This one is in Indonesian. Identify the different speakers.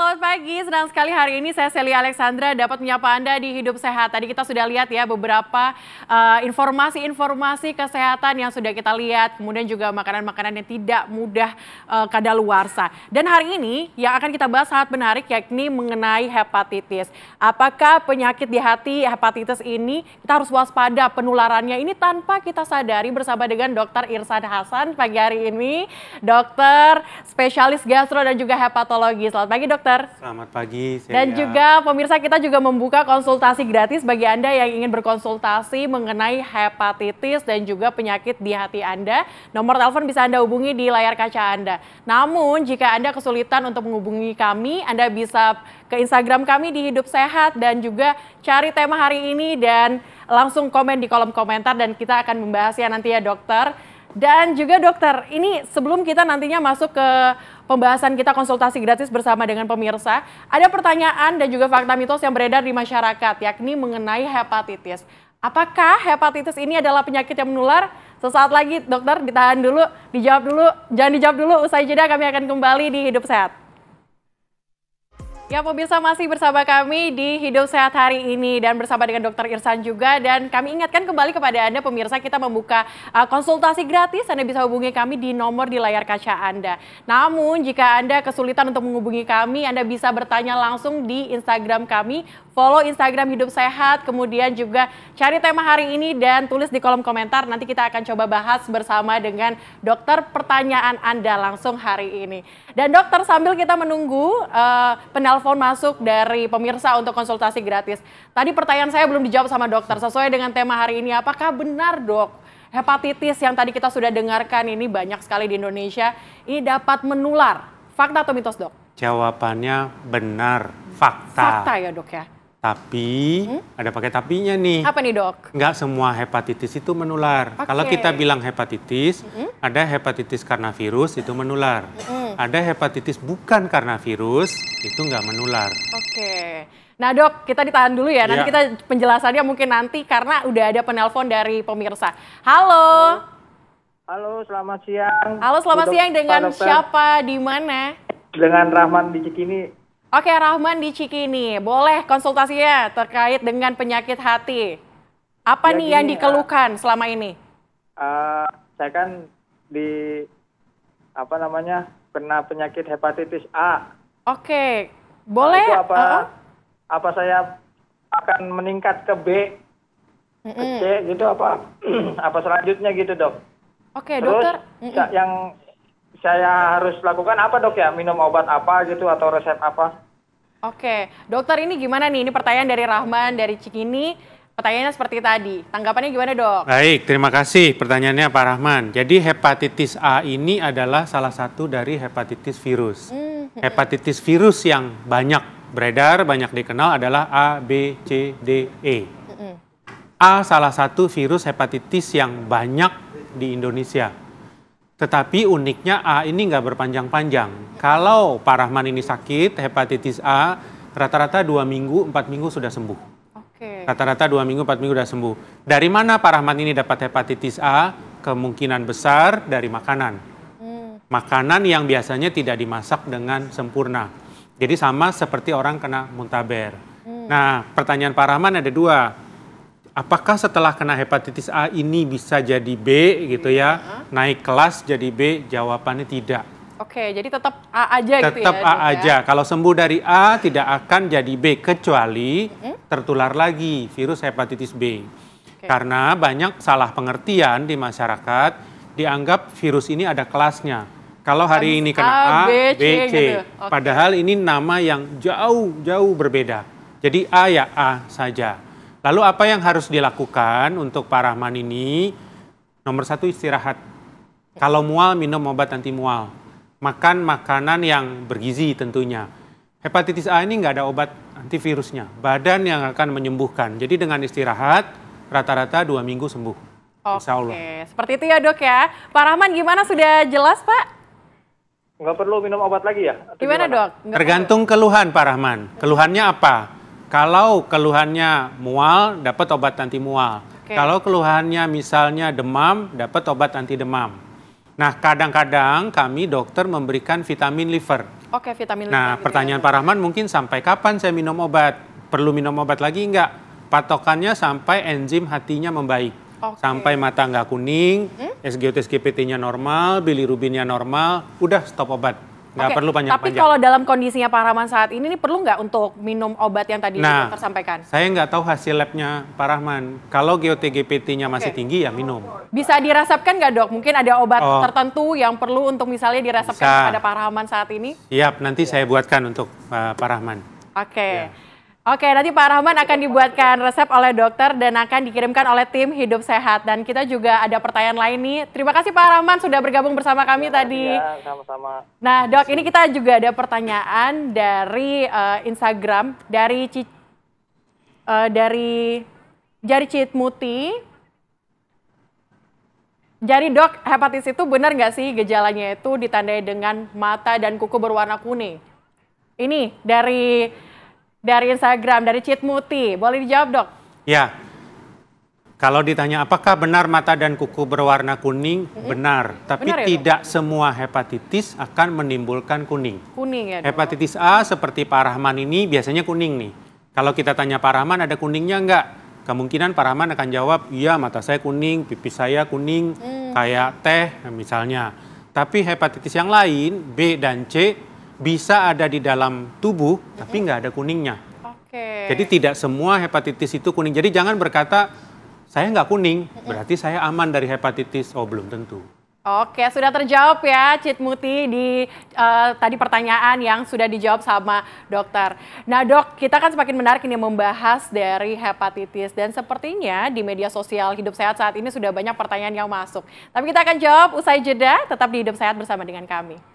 Speaker 1: selamat pagi. Senang sekali hari ini saya Selly Alexandra dapat menyapa Anda di Hidup Sehat. Tadi kita sudah lihat ya beberapa eh, informasi-informasi uh, kesehatan yang sudah kita lihat, kemudian juga makanan-makanan yang tidak mudah uh, kadaluarsa. Dan hari ini yang akan kita bahas sangat menarik yakni mengenai hepatitis. Apakah penyakit di hati hepatitis ini kita harus waspada penularannya ini tanpa kita sadari bersama dengan Dokter Irsan Hasan pagi hari ini, dokter spesialis gastro dan juga hepatologi. Selamat pagi, Dokter dokter.
Speaker 2: Selamat pagi. Saya Dan juga
Speaker 1: pemirsa kita juga membuka konsultasi gratis bagi Anda yang ingin berkonsultasi mengenai hepatitis dan juga penyakit di hati Anda. Nomor telepon bisa Anda hubungi di layar kaca Anda. Namun jika Anda kesulitan untuk menghubungi kami, Anda bisa ke Instagram kami di Hidup Sehat dan juga cari tema hari ini dan langsung komen di kolom komentar dan kita akan membahasnya nanti ya dokter. Dan juga dokter, ini sebelum kita nantinya masuk ke pembahasan kita konsultasi gratis bersama dengan pemirsa, ada pertanyaan dan juga fakta mitos yang beredar di masyarakat, yakni mengenai hepatitis. Apakah hepatitis ini adalah penyakit yang menular? Sesaat lagi dokter ditahan dulu, dijawab dulu, jangan dijawab dulu, usai jeda kami akan kembali di Hidup Sehat. Ya pemirsa masih bersama kami di Hidup Sehat hari ini dan bersama dengan Dokter Irsan juga dan kami ingatkan kembali kepada Anda pemirsa kita membuka uh, konsultasi gratis Anda bisa hubungi kami di nomor di layar kaca Anda. Namun jika Anda kesulitan untuk menghubungi kami Anda bisa bertanya langsung di Instagram kami, follow Instagram Hidup Sehat, kemudian juga cari tema hari ini dan tulis di kolom komentar nanti kita akan coba bahas bersama dengan dokter pertanyaan Anda langsung hari ini. Dan dokter sambil kita menunggu uh, telepon masuk dari pemirsa untuk konsultasi gratis. Tadi pertanyaan saya belum dijawab sama dokter. Sesuai dengan tema hari ini, apakah benar dok hepatitis yang tadi kita sudah dengarkan ini banyak sekali di Indonesia, ini dapat menular? Fakta atau mitos dok?
Speaker 2: Jawabannya benar, fakta. Fakta ya dok ya? Tapi hmm? ada pakai tapinya nih. Apa nih dok? Nggak semua hepatitis itu menular. Okay. Kalau kita bilang hepatitis, hmm? ada hepatitis karena virus itu menular. Hmm ada hepatitis bukan karena virus, itu nggak menular.
Speaker 1: Oke. Nah dok, kita ditahan dulu ya. Nanti ya. kita penjelasannya mungkin nanti karena udah ada penelpon dari pemirsa. Halo.
Speaker 2: Halo, selamat siang.
Speaker 1: Halo, selamat siang dengan Pak siapa? Di mana?
Speaker 2: Dengan Rahman di Cikini.
Speaker 1: Oke, Rahman di Cikini. Boleh konsultasinya terkait dengan penyakit hati.
Speaker 2: Apa ya, nih yang ya. dikeluhkan uh, selama ini? Uh, saya kan di apa namanya kena penyakit hepatitis A. Oke, okay. Nah, boleh. Nah, apa, uh -huh. apa saya akan meningkat ke B, mm -mm. ke C gitu apa? apa selanjutnya gitu dok?
Speaker 1: Oke okay, Terus, dokter. Mm -hmm. Yang
Speaker 2: saya harus lakukan apa dok ya? Minum obat apa gitu atau resep apa?
Speaker 1: Oke, okay. dokter ini gimana nih? Ini pertanyaan dari Rahman dari Cikini Pertanyaannya seperti tadi, tanggapannya gimana dok?
Speaker 2: Baik, terima kasih pertanyaannya Pak Rahman. Jadi hepatitis A ini adalah salah satu dari hepatitis virus. Hmm. Hepatitis virus yang banyak beredar, banyak dikenal adalah A, B, C, D, E. Mhm. A salah satu virus hepatitis yang banyak di Indonesia. Tetapi uniknya A ini nggak berpanjang-panjang. Kalau Pak Rahman ini sakit, hepatitis A, rata-rata dua minggu, empat minggu sudah sembuh. Rata-rata dua minggu, empat minggu sudah sembuh. Dari mana Pak Rahmat ini dapat hepatitis A? Kemungkinan besar dari makanan. Hmm. Makanan yang biasanya tidak dimasak dengan sempurna. Jadi sama seperti orang kena muntaber. Hmm. Nah, pertanyaan Pak Rahman ada dua. Apakah setelah kena hepatitis A ini bisa jadi B gitu ya? Iya. Naik kelas jadi B? Jawabannya tidak
Speaker 1: Oke, jadi tetap A aja gitu tetap gitu ya. Tetap A ya? aja.
Speaker 2: Kalau sembuh dari A tidak akan jadi B kecuali hmm? tertular lagi virus hepatitis B. Okay. Karena banyak salah pengertian di masyarakat dianggap virus ini ada kelasnya. Kalau hari kan ini kena A, B, C, B, C. Gitu. Okay. padahal ini nama yang jauh-jauh berbeda. Jadi A ya A saja. Lalu apa yang harus dilakukan untuk para Rahman ini? Nomor satu istirahat. Ya. Kalau mual minum obat anti mual makan makanan yang bergizi tentunya. Hepatitis A ini nggak ada obat antivirusnya, badan yang akan menyembuhkan. Jadi dengan istirahat, rata-rata dua minggu sembuh. Oke, Insya Allah.
Speaker 1: seperti itu ya dok ya. Pak Rahman gimana sudah jelas Pak?
Speaker 2: Nggak perlu minum obat lagi ya?
Speaker 1: Gimana, gimana dok? Nggak
Speaker 2: Tergantung perlu. keluhan Pak Rahman. Keluhannya apa? Kalau keluhannya mual, dapat obat anti mual. Okay. Kalau keluhannya misalnya demam, dapat obat anti demam. Nah, kadang-kadang kami dokter memberikan vitamin liver.
Speaker 1: Oke, vitamin nah, liver. Nah,
Speaker 2: pertanyaan Pak Rahman mungkin sampai kapan saya minum obat? Perlu minum obat lagi enggak? Patokannya sampai enzim hatinya membaik. Okay. Sampai mata nggak kuning, hmm? SGOT-SGPT-nya normal, bilirubinnya normal, udah stop obat Nggak okay. perlu panjang-panjang. Tapi kalau
Speaker 1: dalam kondisinya Pak Rahman saat ini, ini perlu nggak untuk minum obat yang tadi nah, dokter sampaikan?
Speaker 2: Saya nggak tahu hasil labnya Pak Rahman. Kalau GOTGPT-nya masih tinggi, ya minum.
Speaker 1: Bisa dirasapkan nggak dok? Mungkin ada obat oh. tertentu yang perlu untuk misalnya dirasapkan Bisa. kepada Pak Rahman saat ini?
Speaker 2: Iya, nanti ya. saya buatkan untuk uh, Pak Rahman.
Speaker 1: Oke. Okay. Ya. Oke, nanti Pak Rahman akan dibuatkan resep oleh dokter dan akan dikirimkan oleh tim Hidup Sehat. Dan kita juga ada pertanyaan lain nih. Terima kasih Pak Rahman sudah bergabung bersama kami ya, tadi. Ya, sama-sama. Nah, Dok, ini kita juga ada pertanyaan dari uh, Instagram dari Ci, uh, dari Jari Citmuti. Jadi dok, hepatitis itu benar nggak sih gejalanya itu ditandai dengan mata dan kuku berwarna kuning? Ini dari dari Instagram dari Citmuti. Boleh dijawab, Dok?
Speaker 2: Ya. Kalau ditanya apakah benar mata dan kuku berwarna kuning? Mm-hmm. Benar, tapi benar ya, tidak dok? semua hepatitis akan menimbulkan kuning. Kuning ya. Dok? Hepatitis A seperti Pak Rahman ini biasanya kuning nih. Kalau kita tanya Pak Rahman ada kuningnya enggak? Kemungkinan Pak Rahman akan jawab, "Iya, mata saya kuning, pipi saya kuning, mm. kayak teh misalnya." Tapi hepatitis yang lain B dan C bisa ada di dalam tubuh tapi nggak ada kuningnya. Okay. Jadi tidak semua hepatitis itu kuning. Jadi jangan berkata saya nggak kuning, berarti saya aman dari hepatitis. Oh belum tentu.
Speaker 1: Oke, sudah terjawab ya Cit Muti di uh, tadi pertanyaan yang sudah dijawab sama dokter. Nah dok, kita kan semakin menarik ini membahas dari hepatitis dan sepertinya di media sosial Hidup Sehat saat ini sudah banyak pertanyaan yang masuk. Tapi kita akan jawab usai jeda, tetap di Hidup Sehat bersama dengan kami.